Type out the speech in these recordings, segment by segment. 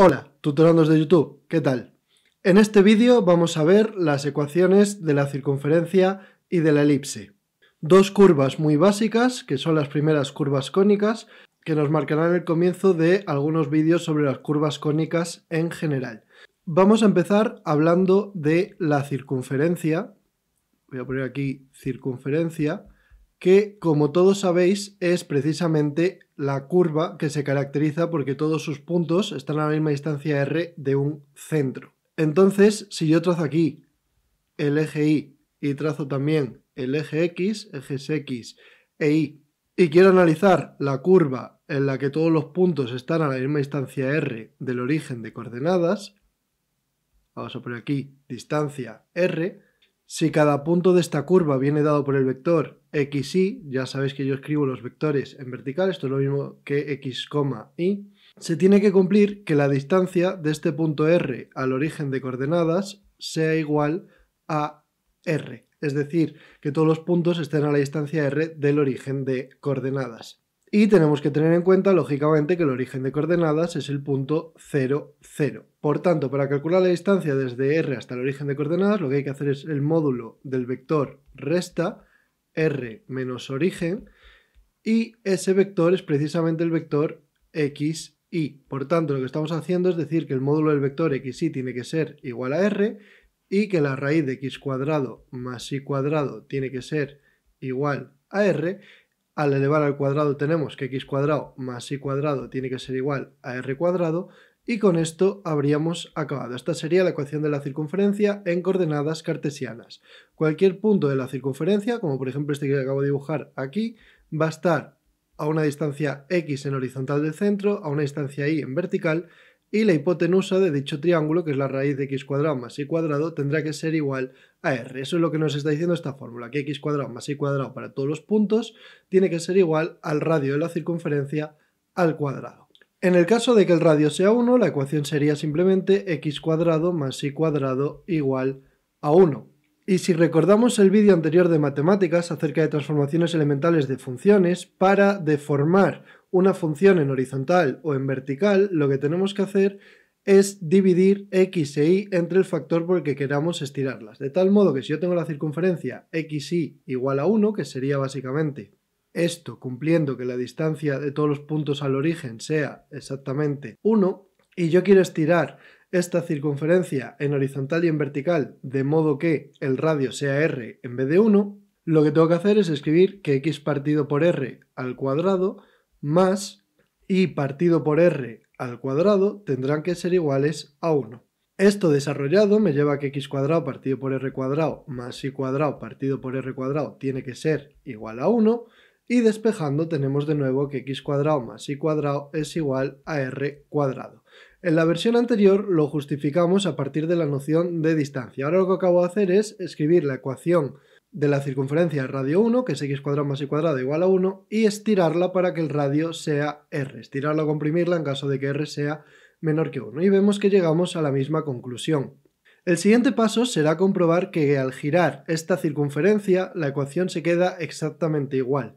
Hola, tutorandos de YouTube, ¿qué tal? En este vídeo vamos a ver las ecuaciones de la circunferencia y de la elipse. Dos curvas muy básicas, que son las primeras curvas cónicas, que nos marcarán el comienzo de algunos vídeos sobre las curvas cónicas en general. Vamos a empezar hablando de la circunferencia. Voy a poner aquí circunferencia que como todos sabéis es precisamente la curva que se caracteriza porque todos sus puntos están a la misma distancia r de un centro. Entonces, si yo trazo aquí el eje y y trazo también el eje x, ejes x e y, y quiero analizar la curva en la que todos los puntos están a la misma distancia r del origen de coordenadas, vamos a poner aquí distancia r, si cada punto de esta curva viene dado por el vector x, y, ya sabéis que yo escribo los vectores en vertical, esto es lo mismo que x, y, se tiene que cumplir que la distancia de este punto r al origen de coordenadas sea igual a r, es decir, que todos los puntos estén a la distancia r del origen de coordenadas. Y tenemos que tener en cuenta, lógicamente, que el origen de coordenadas es el punto 0, 0. Por tanto, para calcular la distancia desde R hasta el origen de coordenadas, lo que hay que hacer es el módulo del vector resta R menos origen y ese vector es precisamente el vector y, Por tanto, lo que estamos haciendo es decir que el módulo del vector XY tiene que ser igual a R y que la raíz de x cuadrado más y cuadrado tiene que ser igual a r. Al elevar al cuadrado tenemos que x cuadrado más y cuadrado tiene que ser igual a r cuadrado y con esto habríamos acabado. Esta sería la ecuación de la circunferencia en coordenadas cartesianas. Cualquier punto de la circunferencia, como por ejemplo este que acabo de dibujar aquí, va a estar a una distancia x en horizontal del centro, a una distancia y en vertical, y la hipotenusa de dicho triángulo, que es la raíz de x cuadrado más y cuadrado, tendrá que ser igual a r. Eso es lo que nos está diciendo esta fórmula, que x cuadrado más y cuadrado para todos los puntos tiene que ser igual al radio de la circunferencia al cuadrado. En el caso de que el radio sea 1, la ecuación sería simplemente x cuadrado más y cuadrado igual a 1. Y si recordamos el vídeo anterior de matemáticas acerca de transformaciones elementales de funciones, para deformar una función en horizontal o en vertical, lo que tenemos que hacer es dividir x e y entre el factor por el que queramos estirarlas. De tal modo que si yo tengo la circunferencia x y igual a 1, que sería básicamente esto cumpliendo que la distancia de todos los puntos al origen sea exactamente 1, y yo quiero estirar esta circunferencia en horizontal y en vertical de modo que el radio sea r en vez de 1, lo que tengo que hacer es escribir que x partido por r al cuadrado más y partido por r al cuadrado tendrán que ser iguales a 1. Esto desarrollado me lleva a que x cuadrado partido por r cuadrado más y cuadrado partido por r cuadrado tiene que ser igual a 1 y despejando tenemos de nuevo que x cuadrado más y cuadrado es igual a r cuadrado. En la versión anterior lo justificamos a partir de la noción de distancia. Ahora lo que acabo de hacer es escribir la ecuación de la circunferencia radio 1, que es x cuadrado más y cuadrado igual a 1, y estirarla para que el radio sea r, estirarla o comprimirla en caso de que r sea menor que 1, y vemos que llegamos a la misma conclusión. El siguiente paso será comprobar que al girar esta circunferencia la ecuación se queda exactamente igual.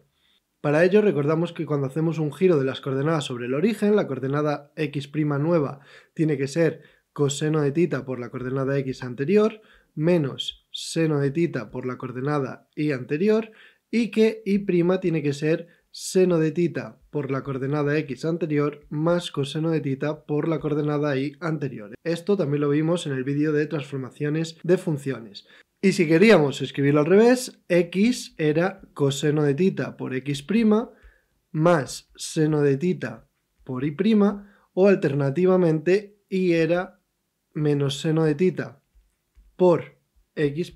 Para ello recordamos que cuando hacemos un giro de las coordenadas sobre el origen, la coordenada x' nueva tiene que ser coseno de tita por la coordenada x anterior, menos seno de tita por la coordenada y anterior, y que y' tiene que ser seno de tita por la coordenada x anterior más coseno de tita por la coordenada y anterior. Esto también lo vimos en el vídeo de transformaciones de funciones. Y si queríamos escribirlo al revés, x era coseno de tita por x' más seno de tita por y' o alternativamente y era menos seno de tita por x'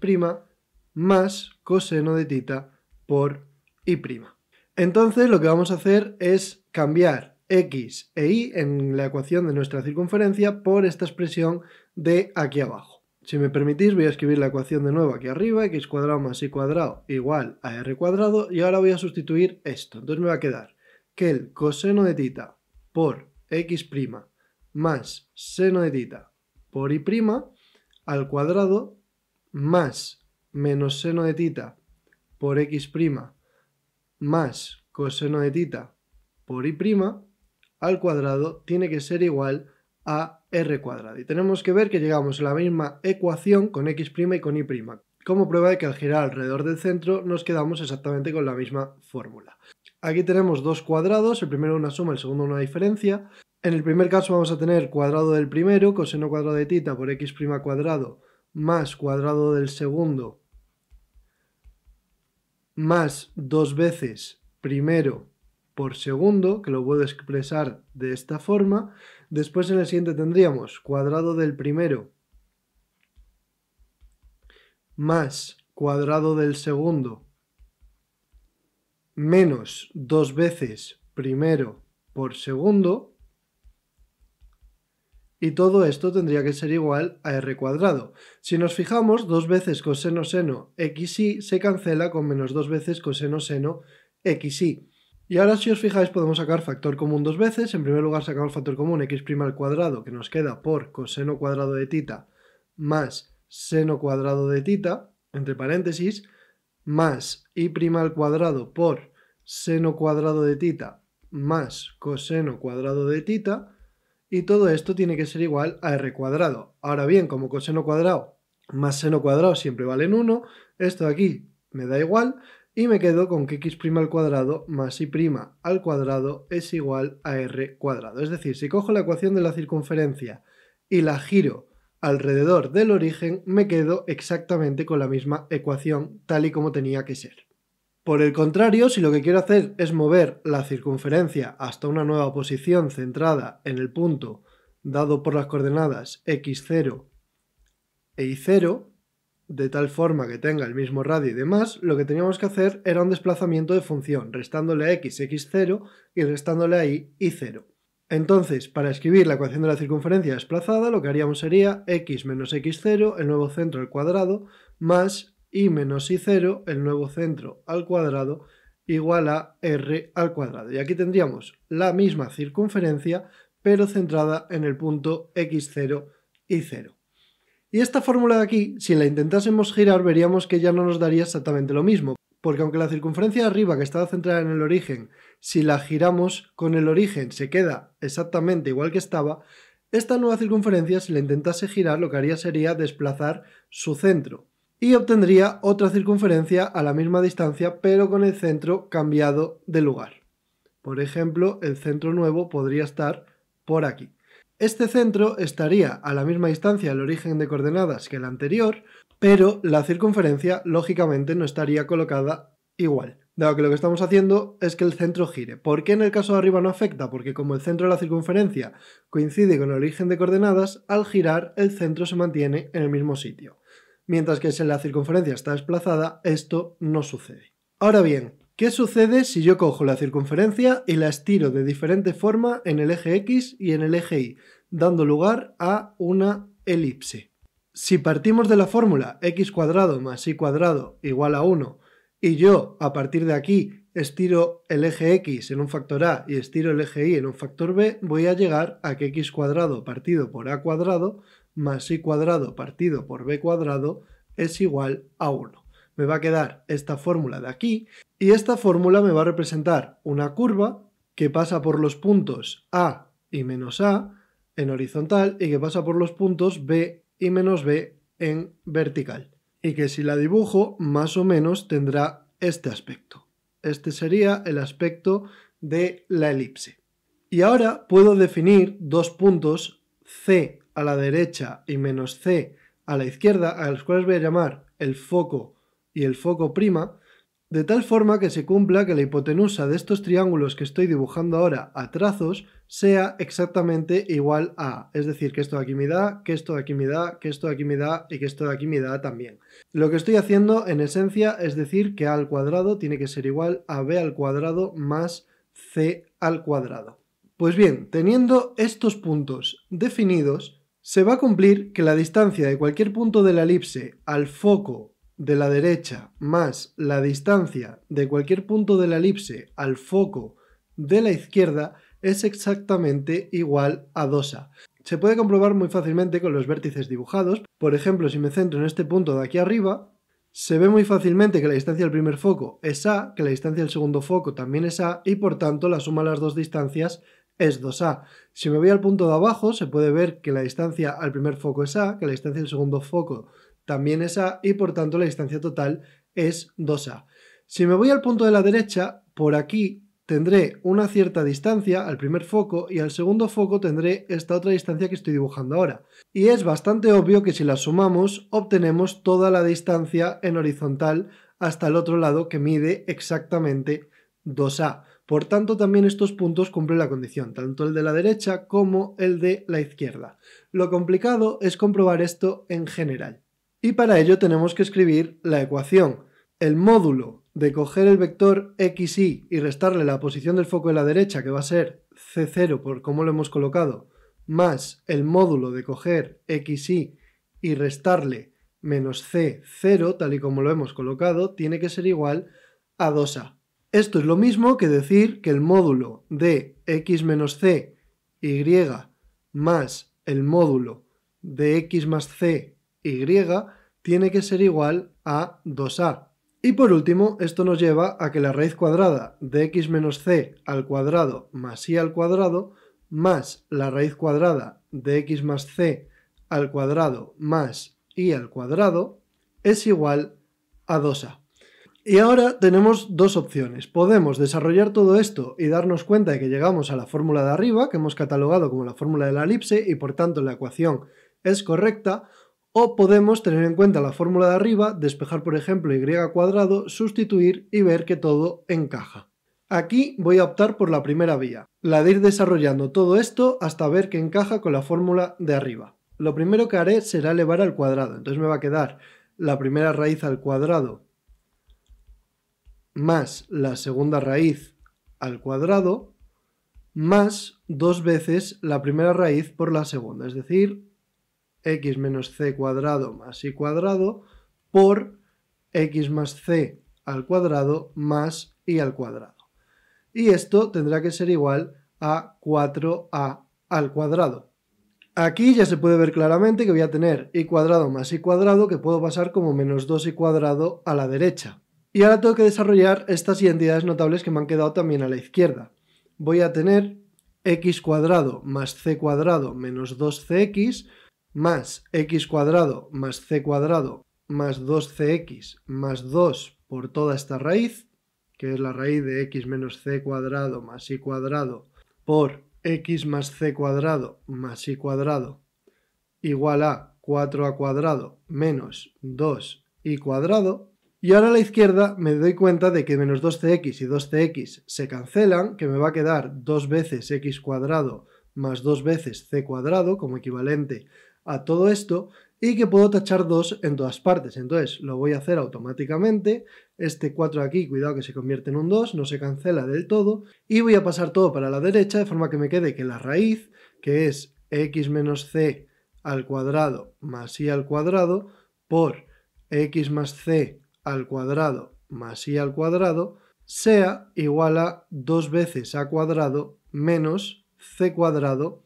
más coseno de tita por y'. Entonces lo que vamos a hacer es cambiar x e y en la ecuación de nuestra circunferencia por esta expresión de aquí abajo. Si me permitís, voy a escribir la ecuación de nuevo aquí arriba, x cuadrado más y cuadrado igual a r cuadrado, y ahora voy a sustituir esto. Entonces me va a quedar que el coseno de tita por x' más seno de tita por y' al cuadrado más menos seno de tita por x' más coseno de tita por y' al cuadrado tiene que ser igual a r cuadrado. Y tenemos que ver que llegamos a la misma ecuación con x' y con y', como prueba de que al girar alrededor del centro nos quedamos exactamente con la misma fórmula. Aquí tenemos dos cuadrados, el primero una suma, el segundo una diferencia. En el primer caso vamos a tener cuadrado del primero, coseno cuadrado de tita por x' cuadrado, más cuadrado del segundo, más dos veces primero por segundo, que lo puedo expresar de esta forma, Después en el siguiente tendríamos cuadrado del primero más cuadrado del segundo menos dos veces primero por segundo. Y todo esto tendría que ser igual a r cuadrado. Si nos fijamos, dos veces coseno seno xy se cancela con menos dos veces coseno seno xy. Y ahora si os fijáis podemos sacar factor común dos veces. En primer lugar sacamos factor común x' al cuadrado que nos queda por coseno cuadrado de tita más seno cuadrado de tita, entre paréntesis, más y' al cuadrado por seno cuadrado de tita más coseno cuadrado de tita y todo esto tiene que ser igual a r cuadrado. Ahora bien, como coseno cuadrado más seno cuadrado siempre valen 1, esto de aquí me da igual, y me quedo con que x' al cuadrado más y' al cuadrado es igual a r cuadrado. Es decir, si cojo la ecuación de la circunferencia y la giro alrededor del origen, me quedo exactamente con la misma ecuación, tal y como tenía que ser. Por el contrario, si lo que quiero hacer es mover la circunferencia hasta una nueva posición centrada en el punto dado por las coordenadas x0 e y0, de tal forma que tenga el mismo radio y demás, lo que teníamos que hacer era un desplazamiento de función, restándole a x, x0 y restándole a y, y0. Entonces, para escribir la ecuación de la circunferencia desplazada, lo que haríamos sería x menos x0, el nuevo centro al cuadrado, más y menos y0, el nuevo centro al cuadrado, igual a r al cuadrado. Y aquí tendríamos la misma circunferencia, pero centrada en el punto x0 y 0. Y esta fórmula de aquí, si la intentásemos girar, veríamos que ya no nos daría exactamente lo mismo, porque aunque la circunferencia de arriba, que estaba centrada en el origen, si la giramos con el origen se queda exactamente igual que estaba, esta nueva circunferencia, si la intentase girar, lo que haría sería desplazar su centro, y obtendría otra circunferencia a la misma distancia, pero con el centro cambiado de lugar. Por ejemplo, el centro nuevo podría estar por aquí. Este centro estaría a la misma distancia del origen de coordenadas que el anterior, pero la circunferencia lógicamente no estaría colocada igual. Dado que lo que estamos haciendo es que el centro gire. ¿Por qué en el caso de arriba no afecta? Porque como el centro de la circunferencia coincide con el origen de coordenadas, al girar el centro se mantiene en el mismo sitio. Mientras que si la circunferencia está desplazada, esto no sucede. Ahora bien, ¿Qué sucede si yo cojo la circunferencia y la estiro de diferente forma en el eje X y en el eje Y, dando lugar a una elipse? Si partimos de la fórmula x cuadrado más y cuadrado igual a 1 y yo a partir de aquí estiro el eje x en un factor a y estiro el eje y en un factor b, voy a llegar a que x cuadrado partido por a cuadrado más y cuadrado partido por b cuadrado es igual a 1 me va a quedar esta fórmula de aquí y esta fórmula me va a representar una curva que pasa por los puntos A y menos A en horizontal y que pasa por los puntos B y menos B en vertical. Y que si la dibujo, más o menos tendrá este aspecto. Este sería el aspecto de la elipse. Y ahora puedo definir dos puntos C a la derecha y menos C a la izquierda, a los cuales voy a llamar el foco y el foco prima, de tal forma que se cumpla que la hipotenusa de estos triángulos que estoy dibujando ahora a trazos sea exactamente igual a, es decir, que esto de aquí me da, que esto de aquí me da, que esto de aquí me da y que esto de aquí me da también. Lo que estoy haciendo en esencia es decir que a al cuadrado tiene que ser igual a b al cuadrado más c al cuadrado. Pues bien, teniendo estos puntos definidos, se va a cumplir que la distancia de cualquier punto de la elipse al foco de la derecha más la distancia de cualquier punto de la elipse al foco de la izquierda es exactamente igual a 2a. Se puede comprobar muy fácilmente con los vértices dibujados. Por ejemplo, si me centro en este punto de aquí arriba, se ve muy fácilmente que la distancia del primer foco es a, que la distancia del segundo foco también es a, y por tanto la suma de las dos distancias es 2a. Si me voy al punto de abajo, se puede ver que la distancia al primer foco es a, que la distancia del segundo foco también es A y por tanto la distancia total es 2A. Si me voy al punto de la derecha, por aquí tendré una cierta distancia al primer foco y al segundo foco tendré esta otra distancia que estoy dibujando ahora. Y es bastante obvio que si la sumamos obtenemos toda la distancia en horizontal hasta el otro lado que mide exactamente 2A. Por tanto, también estos puntos cumplen la condición, tanto el de la derecha como el de la izquierda. Lo complicado es comprobar esto en general. Y para ello tenemos que escribir la ecuación. El módulo de coger el vector xy y restarle la posición del foco de la derecha, que va a ser c0 por cómo lo hemos colocado, más el módulo de coger xy y restarle menos c0, tal y como lo hemos colocado, tiene que ser igual a 2a. Esto es lo mismo que decir que el módulo de x menos c, y más el módulo de x más c y tiene que ser igual a 2a. Y por último, esto nos lleva a que la raíz cuadrada de x menos c al cuadrado más y al cuadrado más la raíz cuadrada de x más c al cuadrado más y al cuadrado es igual a 2a. Y ahora tenemos dos opciones. Podemos desarrollar todo esto y darnos cuenta de que llegamos a la fórmula de arriba, que hemos catalogado como la fórmula de la elipse y por tanto la ecuación es correcta, o podemos tener en cuenta la fórmula de arriba, despejar por ejemplo y cuadrado, sustituir y ver que todo encaja. Aquí voy a optar por la primera vía, la de ir desarrollando todo esto hasta ver que encaja con la fórmula de arriba. Lo primero que haré será elevar al cuadrado, entonces me va a quedar la primera raíz al cuadrado más la segunda raíz al cuadrado más dos veces la primera raíz por la segunda, es decir, x menos c cuadrado más y cuadrado por x más c al cuadrado más y al cuadrado. Y esto tendrá que ser igual a 4a al cuadrado. Aquí ya se puede ver claramente que voy a tener y cuadrado más y cuadrado que puedo pasar como menos 2 y cuadrado a la derecha. Y ahora tengo que desarrollar estas identidades notables que me han quedado también a la izquierda. Voy a tener x cuadrado más c cuadrado menos 2cx más x cuadrado más c cuadrado más 2cx más 2 por toda esta raíz, que es la raíz de x menos c cuadrado más y cuadrado por x más c cuadrado más y cuadrado igual a 4a cuadrado menos 2y cuadrado. Y ahora a la izquierda me doy cuenta de que menos 2cx y 2cx se cancelan, que me va a quedar 2 veces x cuadrado más 2 veces c cuadrado como equivalente a todo esto y que puedo tachar 2 en todas partes. Entonces lo voy a hacer automáticamente. Este 4 aquí, cuidado que se convierte en un 2, no se cancela del todo. Y voy a pasar todo para la derecha de forma que me quede que la raíz, que es x menos c al cuadrado más y al cuadrado, por x más c al cuadrado más y al cuadrado, sea igual a 2 veces a cuadrado menos c cuadrado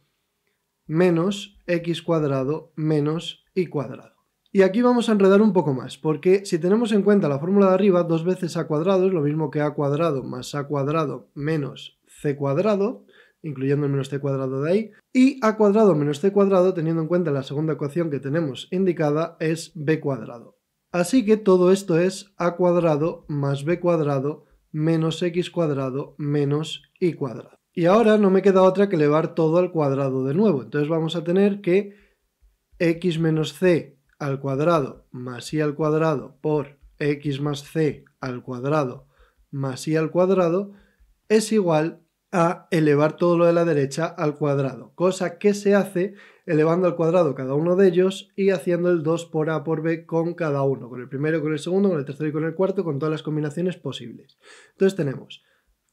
menos x cuadrado menos y cuadrado. Y aquí vamos a enredar un poco más, porque si tenemos en cuenta la fórmula de arriba, dos veces a cuadrado es lo mismo que a cuadrado más a cuadrado menos c cuadrado, incluyendo el menos c cuadrado de ahí, y a cuadrado menos c cuadrado, teniendo en cuenta la segunda ecuación que tenemos indicada, es b cuadrado. Así que todo esto es a cuadrado más b cuadrado menos x cuadrado menos y cuadrado. Y ahora no me queda otra que elevar todo al cuadrado de nuevo. Entonces vamos a tener que x menos c al cuadrado más y al cuadrado por x más c al cuadrado más y al cuadrado es igual a elevar todo lo de la derecha al cuadrado, cosa que se hace elevando al cuadrado cada uno de ellos y haciendo el 2 por a por b con cada uno, con el primero, con el segundo, con el tercero y con el cuarto, con todas las combinaciones posibles. Entonces tenemos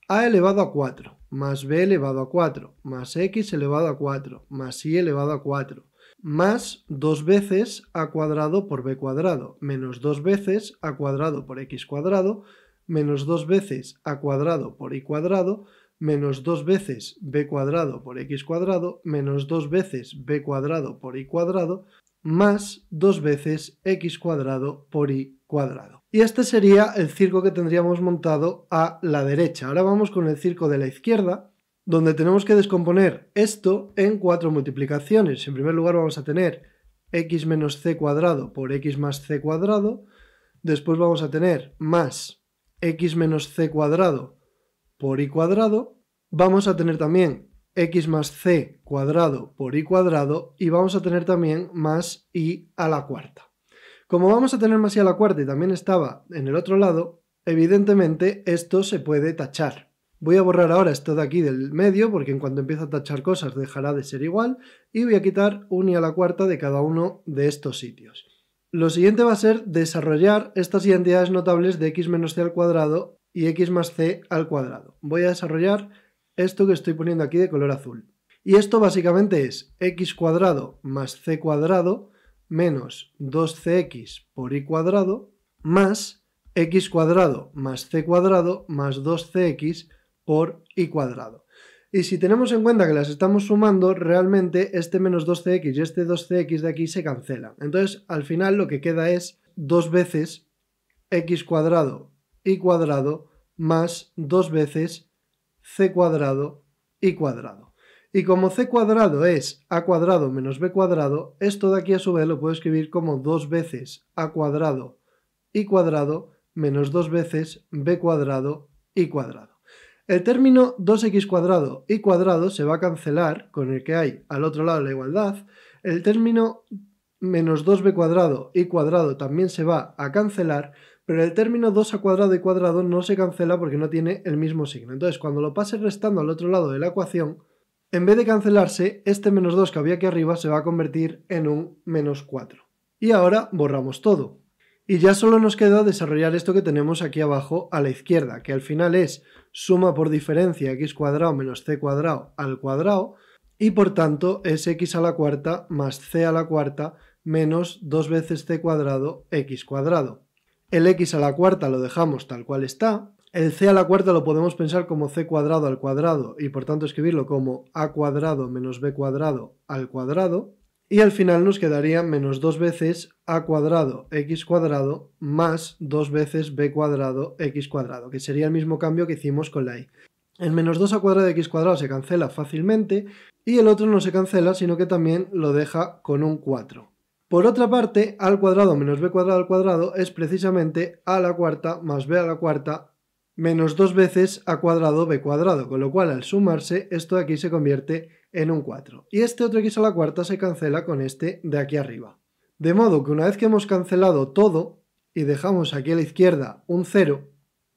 a elevado a 4, más b elevado a 4, más x elevado a 4, más y elevado a 4, más dos veces a cuadrado por b cuadrado, menos dos veces a cuadrado por x cuadrado, menos dos veces a cuadrado por y cuadrado, menos dos veces b cuadrado por x cuadrado, menos dos veces b cuadrado por y cuadrado, más dos veces x cuadrado por y cuadrado. Y este sería el circo que tendríamos montado a la derecha. Ahora vamos con el circo de la izquierda, donde tenemos que descomponer esto en cuatro multiplicaciones. En primer lugar vamos a tener x menos c cuadrado por x más c cuadrado. Después vamos a tener más x menos c cuadrado por y cuadrado. Vamos a tener también x más c cuadrado por y cuadrado y vamos a tener también más y a la cuarta. Como vamos a tener más a la cuarta y también estaba en el otro lado, evidentemente esto se puede tachar. Voy a borrar ahora esto de aquí del medio, porque en cuanto empiece a tachar cosas dejará de ser igual, y voy a quitar un y a la cuarta de cada uno de estos sitios. Lo siguiente va a ser desarrollar estas identidades notables de x menos c al cuadrado y x más c al cuadrado. Voy a desarrollar esto que estoy poniendo aquí de color azul. Y esto básicamente es x cuadrado más c cuadrado menos 2cx por y cuadrado más x cuadrado más c cuadrado más 2cx por y cuadrado. Y si tenemos en cuenta que las estamos sumando, realmente este menos 2cx y este 2cx de aquí se cancela. Entonces, al final lo que queda es dos veces x cuadrado y cuadrado más dos veces c cuadrado y cuadrado. Y como c cuadrado es a cuadrado menos b cuadrado, esto de aquí a su vez lo puedo escribir como dos veces a cuadrado y cuadrado menos dos veces b cuadrado y cuadrado. El término 2x cuadrado y cuadrado se va a cancelar con el que hay al otro lado la igualdad. El término menos 2b cuadrado y cuadrado también se va a cancelar, pero el término 2a cuadrado y cuadrado no se cancela porque no tiene el mismo signo. Entonces, cuando lo pase restando al otro lado de la ecuación, en vez de cancelarse, este menos 2 que había aquí arriba se va a convertir en un menos 4. Y ahora borramos todo. Y ya solo nos queda desarrollar esto que tenemos aquí abajo a la izquierda, que al final es suma por diferencia x cuadrado menos c cuadrado al cuadrado, y por tanto es x a la cuarta más c a la cuarta menos 2 veces c cuadrado x cuadrado. El x a la cuarta lo dejamos tal cual está, el c a la cuarta lo podemos pensar como c cuadrado al cuadrado y por tanto escribirlo como a cuadrado menos b cuadrado al cuadrado. Y al final nos quedaría menos dos veces a cuadrado x cuadrado más dos veces b cuadrado x cuadrado, que sería el mismo cambio que hicimos con la i. El menos 2 a cuadrado de x cuadrado se cancela fácilmente y el otro no se cancela, sino que también lo deja con un 4. Por otra parte, al cuadrado menos b cuadrado al cuadrado es precisamente a la cuarta más b a la cuarta menos dos veces a cuadrado b cuadrado, con lo cual al sumarse esto de aquí se convierte en un 4. Y este otro x a la cuarta se cancela con este de aquí arriba. De modo que una vez que hemos cancelado todo y dejamos aquí a la izquierda un 0,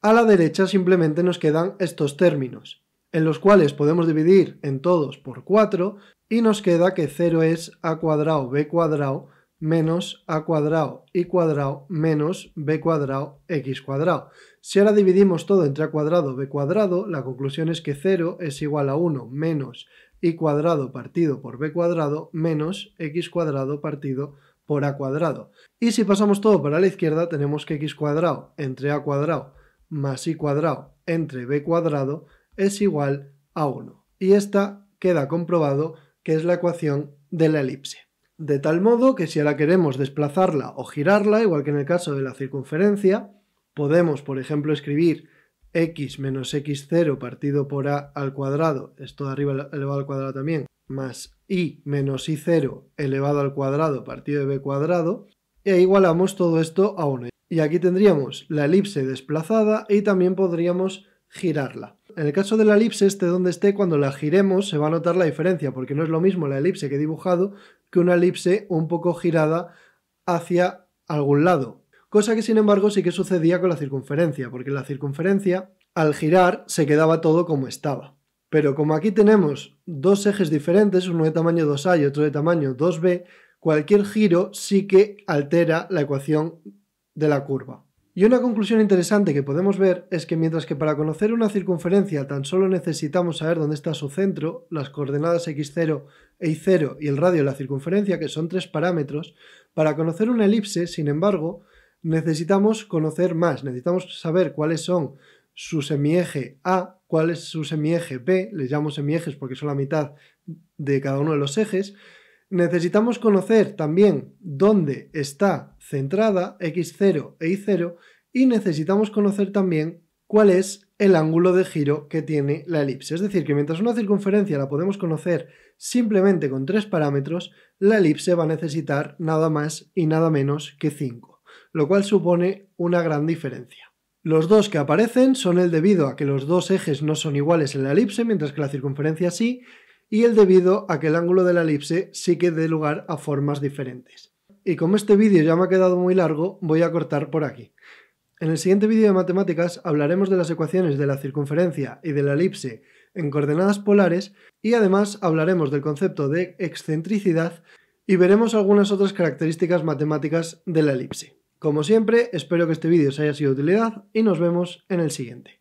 a la derecha simplemente nos quedan estos términos, en los cuales podemos dividir en todos por 4 y nos queda que 0 es a cuadrado b cuadrado menos a cuadrado y cuadrado menos b cuadrado x cuadrado. Si ahora dividimos todo entre a cuadrado b cuadrado, la conclusión es que 0 es igual a 1 menos y cuadrado partido por b cuadrado menos x cuadrado partido por a cuadrado. Y si pasamos todo para la izquierda, tenemos que x cuadrado entre a cuadrado más y cuadrado entre b cuadrado es igual a 1. Y esta queda comprobado que es la ecuación de la elipse. De tal modo que si ahora queremos desplazarla o girarla, igual que en el caso de la circunferencia, Podemos, por ejemplo, escribir x menos x0 partido por a al cuadrado, esto de arriba elevado al cuadrado también, más y menos i0 elevado al cuadrado partido de b cuadrado, e igualamos todo esto a 1. Y aquí tendríamos la elipse desplazada y también podríamos girarla. En el caso de la elipse, este donde esté, cuando la giremos se va a notar la diferencia, porque no es lo mismo la elipse que he dibujado que una elipse un poco girada hacia algún lado cosa que sin embargo sí que sucedía con la circunferencia, porque la circunferencia al girar se quedaba todo como estaba. Pero como aquí tenemos dos ejes diferentes, uno de tamaño 2A y otro de tamaño 2B, cualquier giro sí que altera la ecuación de la curva. Y una conclusión interesante que podemos ver es que mientras que para conocer una circunferencia tan solo necesitamos saber dónde está su centro, las coordenadas x0 e y0 y el radio de la circunferencia, que son tres parámetros, para conocer una elipse, sin embargo, necesitamos conocer más, necesitamos saber cuáles son su semieje A, cuál es su semieje B, les llamo semiejes porque son la mitad de cada uno de los ejes. Necesitamos conocer también dónde está centrada X0 e Y0 y necesitamos conocer también cuál es el ángulo de giro que tiene la elipse. Es decir, que mientras una circunferencia la podemos conocer simplemente con tres parámetros, la elipse va a necesitar nada más y nada menos que 5 lo cual supone una gran diferencia. Los dos que aparecen son el debido a que los dos ejes no son iguales en la elipse, mientras que la circunferencia sí, y el debido a que el ángulo de la elipse sí que dé lugar a formas diferentes. Y como este vídeo ya me ha quedado muy largo, voy a cortar por aquí. En el siguiente vídeo de matemáticas hablaremos de las ecuaciones de la circunferencia y de la elipse en coordenadas polares y además hablaremos del concepto de excentricidad y veremos algunas otras características matemáticas de la elipse. Como siempre, espero que este vídeo os haya sido de utilidad y nos vemos en el siguiente.